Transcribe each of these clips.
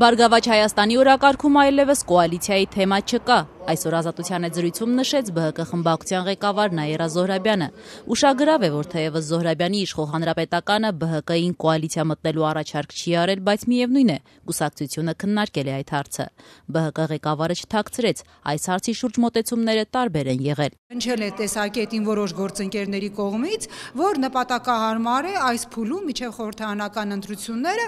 Բարգավաճ Հայաստանի օրակարգում այլևս կոալիցիայի թեմա չկա։ Այսօր ազատության է զրույցում նշեց ԲՀԿ խմբակցության ղեկավար Նաիրա Զոհրաբյանը։ Ուշագրավ է, որ թեևս Զոհրաբյանի իշխող հանրապետականը ԲՀԿ-ին կոալիցիա մտնելու առաջարկ չի արել, բայց միևնույն է, կուսակցությունը քննարկել է այդ հարցը։ ԲՀԿ ղեկավարը չթաքցրեց, այս հարցի շուրջ մոտեցումները տարբեր են եղել։ Հնչել է տեսակետին որոշ գործընկերների կողմից, որ նպատակահարմար է այս փուլում միջև խորհրդանական ընտրությունները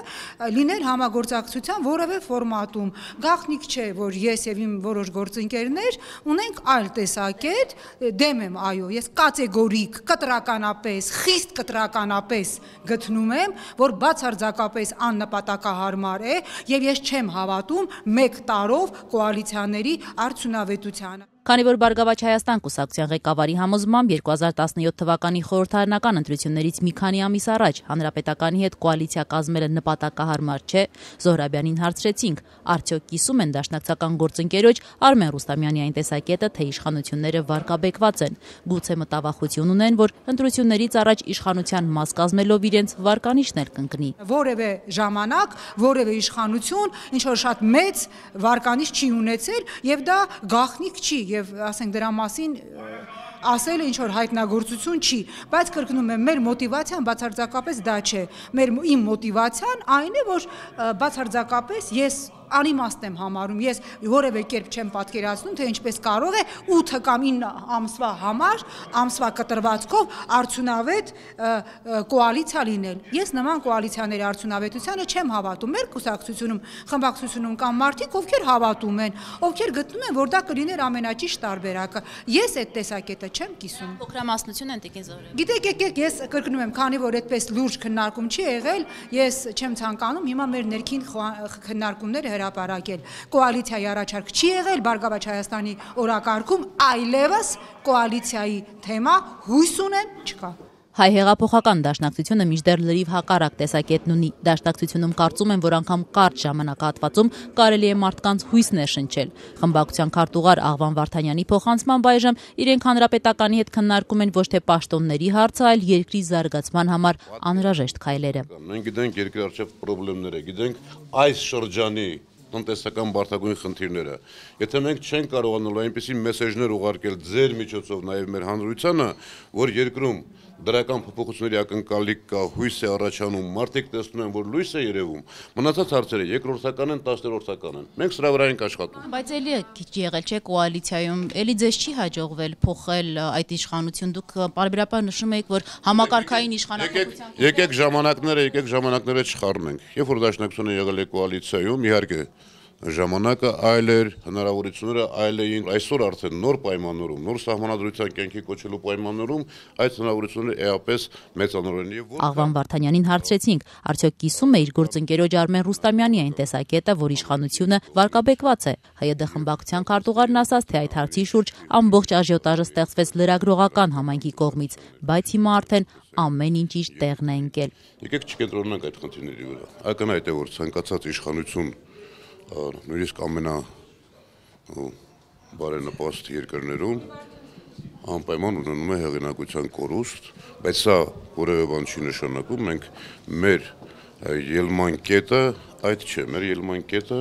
լինել համագործակցության որևէ ֆորմատում։ Գաղտնիք չէ, որ ես եւ իմ որոշ գործընկեր ձևեր, ունենք այլ տեսակետ, դեմ եմ այո, ես կատեգորիկ, կտրականապես, խիստ կտրականապես գտնում եմ, որ բացարձակապես աննպատակահարմար է եւ ես չեմ հավատում մեկ տարով կոալիցիաների արդյունավետությանը Քանի որ Բարգավաճ Հայաստան կուսակցության ղեկավարի համոզմամբ 2017 թվականի խորհրդարանական ընտրություններից մի քանի ամիս առաջ հանրապետականի հետ կոալիցիա կազմելը նպատակահարմար չէ, Զոհրաբյանին հարցրեցինք, արդյոք կիսում են դաշնակցական գործընկերոջ Արմեն Ռուստամյանի այն տեսակետը, թե իշխանությունները վարկաբեկված են, գուցե մտավախություն ունեն, որ ընտրություններից առաջ իշխանության մաս կազմելով իրենց վարկանիշներ կընկնի։ Որևէ ժամանակ, որևէ իշխանություն ինչ որ շատ մեծ վարկանիշ չի ունեցել եւ դա գախնիկ չի եւ ասենք դրա մասին ասելը ինչ որ հայտնագործություն չի, բայց կրկնում եմ, մեր մոտիվացիան բացարձակապես դա չէ։ Մեր իմ մոտիվացիան այն է, որ բացարձակապես ես անիմաստ եմ համարում։ Ես որևէ կերպ չեմ պատկերացնում, թե ինչպես կարող է 8 կամ 9 ամսվա համար, ամսվա կտրվածքով արդյունավետ կոալիցիա լինել։ Ես նման կոալիցիաների արդյունավետությանը չեմ հավատում։ Մեր կուսակցությունում, խմբակցությունում կան մարդիկ, ովքեր հավատում են, ովքեր գտնում են, որ դա կլիներ ամենաճիշտ տարբերակը։ Ես այդ տեսակետը չեմ կիսում։ Փոքրամասնություն են տիկին զորը։ Գիտեք, եկեք ես կրկնում եմ, քանի որ այդպես լուրջ քննարկում չի եղել, ես չեմ ցանկանում հիմա մեր ներքին քննարկումները հրա հրապարակել։ Կոալիցիայի առաջարկ չի եղել Բարգավաճ Հայաստանի օրակարգում, այլևս կոալիցիայի թեմա հույս ունեմ չկա։ Հայ հեղափոխական դաշնակցությունը միջդեռ լրիվ հակառակ տեսակետն ունի։ Դաշնակցությունում կարծում են, որ անգամ կարճ ժամանակահատվածում կարելի է մարդկանց հույս ներշնչել։ Խմբակցության քարտուղար Աղվան Վարդանյանի փոխանցման բայժմ իրենք հանրապետականի հետ քննարկում են ոչ թե պաշտոնների հարցը, այլ երկրի զարգացման համար անհրաժեշտ քայլերը։ Մենք գիտենք երկրի արժեվ խնդիրները, գիտենք այս շրջանի տնտեսական բարդագույն խնդիրները։ Եթե մենք չենք կարողանալու այնպիսի մեսեջներ ուղարկել ձեր միջոցով նաև մեր հանրությանը, որ երկրում դրական փոփոխությունների ակնկալիք կա, հույս է առաջանում, մարդիկ տեսնում են, որ լույս է երևում։ Մնացած հարցերը երկրորդական են, 10-րդական են։ Մենք սրա վրա ենք աշխատում։ Բայց էլի է քիչ եղել չէ կոալիցիայում, էլի ձեզ չի հաջողվել փոխել այդ իշխանություն։ Դուք բարբերաբար նշում եք, որ համակարգային իշխանապետության Եկեք ժամանակները, եկեք ժամանակները չխառնենք։ Երբ որ դաշնակցությունը եղել է կոալիցիայում, իհարկե ժամանակը այլ էր, հնարավորությունները այլ էին։ Այսօր արդեն նոր պայմաններում, նոր սահմանադրության կյանքի կոչելու պայմաններում այդ հնարավորությունները էապես մեծանորեն եւ որ Աղվան Վարդանյանին հարցրեցինք, արդյոք կիսում է իր գործընկերոջ Արմեն Ռուստամյանի այն տեսակետը, որ իշխանությունը վարկաբեկված է։ ՀՅԴ խմբակցության քարտուղարն ասաց, թե այդ հարցի շուրջ ամբողջ աժիոտաժը ստեղծվեց լրագրողական համայնքի կողմից, բայց հիմա արդեն ամեն ինչ իր տեղն է ընկել։ Եկեք չկենտրոնանանք այդ խնդիրների վրա։ Ակնհայտ է որ ցանկացած իշխանություն նույնիսկ ամենա բարենպաստ երկրներում անպայման ունենում է հեղինակության կորուստ, բայց սա որևէ բան չի նշանակում, մենք մեր ելման կետը այդ չէ, մեր ելման կետը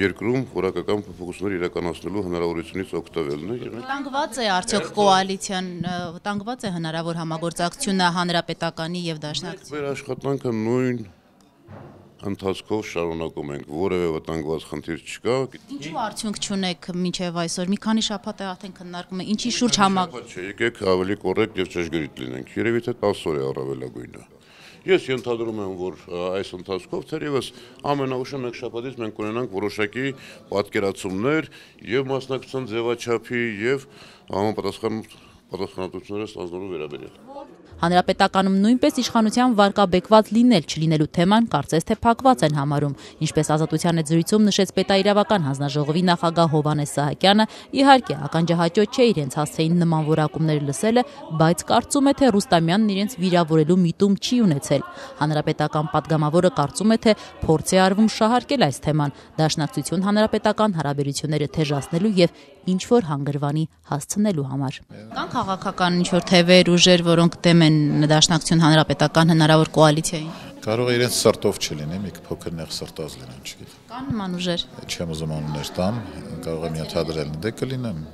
երկրում որակական փոփոխություններ իրականացնելու հնարավորությունից օգտվելն է։ Վտանգված է արդյոք կոալիցիան, վտանգված է հնարավոր համագործակցությունը հանրապետականի եւ դաշնակցության։ Մեր աշխատանքը նույն ընթացքով շարունակում ենք, որևէ վտանգված խնդիր չկա։ Ինչու արդյունք չունեք մինչև այսօր։ Մի քանի շաբաթ է արդեն քննարկում է, ինչի շուրջ համակ։ Չէ, եկեք ավելի կոռեկտ եւ ճշգրիտ լինենք։ Երևի թե 10 օր է առավելագույնը։ Ես ենթադրում եմ, որ այս ընթացքով թերևս ամենաուշը մեկ շաբաթից մենք ունենանք որոշակի պատկերացումներ եւ մասնակցության ձևաչափի եւ համապատասխան պատասխանատվությունները ստանձնելու վերաբերյալ։ Հանրապետականում նույնպես իշխանության վարկաբեկված լինել չլինելու թեման կարծես թե փակված են համարում, ինչպես ազատության այդ զրույցում նշեց պետաիրավական հանձնաժողովի նախագահ Հովանես Սահակյանը, իհարկե ականջահաճո չէ իրենց հասցեին նման որակումներ լսելը, բայց կարծում է թե Ռուստամյանն իրենց վիրավորելու միտում չի ունեցել։ Հանրապետական падգամավորը կարծում է թե փորձ է արվում շահարկել այս թեման, դաշնակցություն հանրապետական հարաբերությունները թեժացնելու եւ ինչ որ հանգրվանի հասցնելու համար։ Կան քաղաքական ինչ որ թևեր ուժեր, որոնք դեմ են են Դաշնակցություն Հանրապետական հնարավոր կոալիցիային։ Կարող է իրենց սրտով չլինի, մի փոքր նեղ սրտազ լինեն, չգիտեմ։ Կան նման ուժեր։ Չեմ ուզում անուններ տամ, կարող եմ ենթադրել, դե կլինեն,